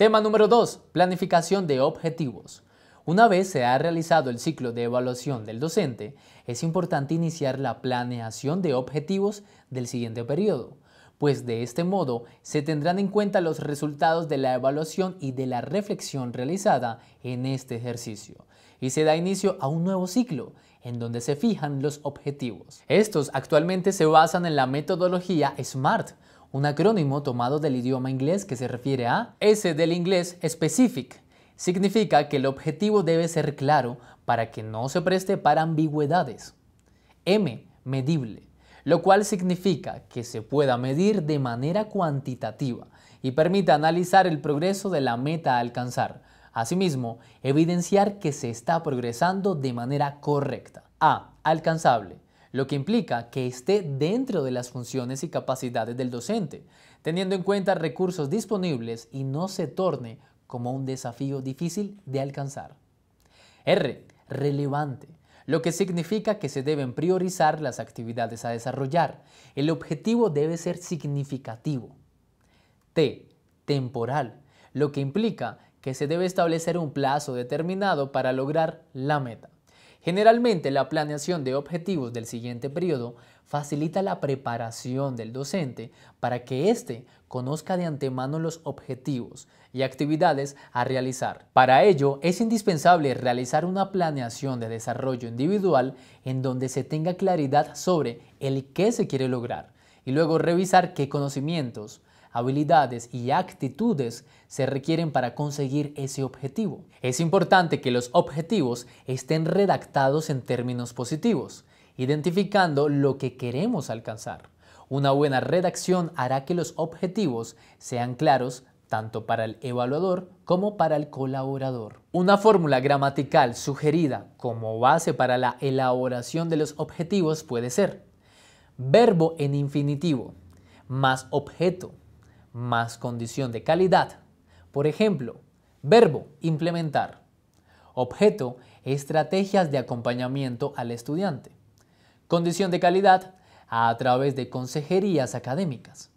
Tema número 2. Planificación de objetivos. Una vez se ha realizado el ciclo de evaluación del docente, es importante iniciar la planeación de objetivos del siguiente periodo, pues de este modo se tendrán en cuenta los resultados de la evaluación y de la reflexión realizada en este ejercicio, y se da inicio a un nuevo ciclo en donde se fijan los objetivos. Estos actualmente se basan en la metodología SMART, un acrónimo tomado del idioma inglés que se refiere a S del inglés specific. Significa que el objetivo debe ser claro para que no se preste para ambigüedades. M, medible, lo cual significa que se pueda medir de manera cuantitativa y permita analizar el progreso de la meta a alcanzar. Asimismo, evidenciar que se está progresando de manera correcta. A, alcanzable lo que implica que esté dentro de las funciones y capacidades del docente, teniendo en cuenta recursos disponibles y no se torne como un desafío difícil de alcanzar. R. Relevante, lo que significa que se deben priorizar las actividades a desarrollar. El objetivo debe ser significativo. T. Temporal, lo que implica que se debe establecer un plazo determinado para lograr la meta. Generalmente la planeación de objetivos del siguiente periodo facilita la preparación del docente para que éste conozca de antemano los objetivos y actividades a realizar. Para ello es indispensable realizar una planeación de desarrollo individual en donde se tenga claridad sobre el qué se quiere lograr y luego revisar qué conocimientos, habilidades y actitudes se requieren para conseguir ese objetivo. Es importante que los objetivos estén redactados en términos positivos, identificando lo que queremos alcanzar. Una buena redacción hará que los objetivos sean claros tanto para el evaluador como para el colaborador. Una fórmula gramatical sugerida como base para la elaboración de los objetivos puede ser verbo en infinitivo más objeto más condición de calidad. Por ejemplo, verbo implementar. Objeto, estrategias de acompañamiento al estudiante. Condición de calidad a través de consejerías académicas.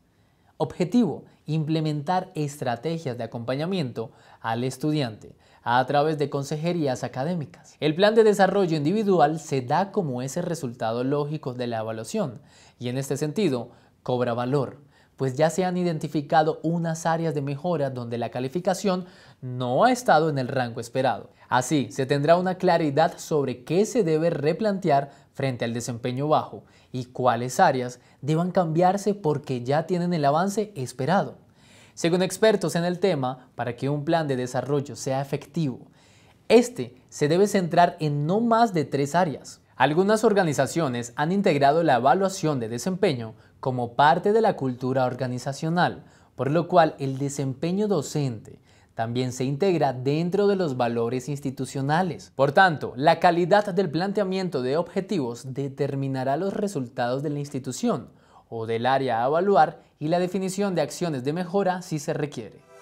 Objetivo, implementar estrategias de acompañamiento al estudiante a través de consejerías académicas. El plan de desarrollo individual se da como ese resultado lógico de la evaluación y en este sentido cobra valor pues ya se han identificado unas áreas de mejora donde la calificación no ha estado en el rango esperado. Así, se tendrá una claridad sobre qué se debe replantear frente al desempeño bajo y cuáles áreas deban cambiarse porque ya tienen el avance esperado. Según expertos en el tema, para que un plan de desarrollo sea efectivo, este se debe centrar en no más de tres áreas. Algunas organizaciones han integrado la evaluación de desempeño como parte de la cultura organizacional, por lo cual el desempeño docente también se integra dentro de los valores institucionales. Por tanto, la calidad del planteamiento de objetivos determinará los resultados de la institución o del área a evaluar y la definición de acciones de mejora si se requiere.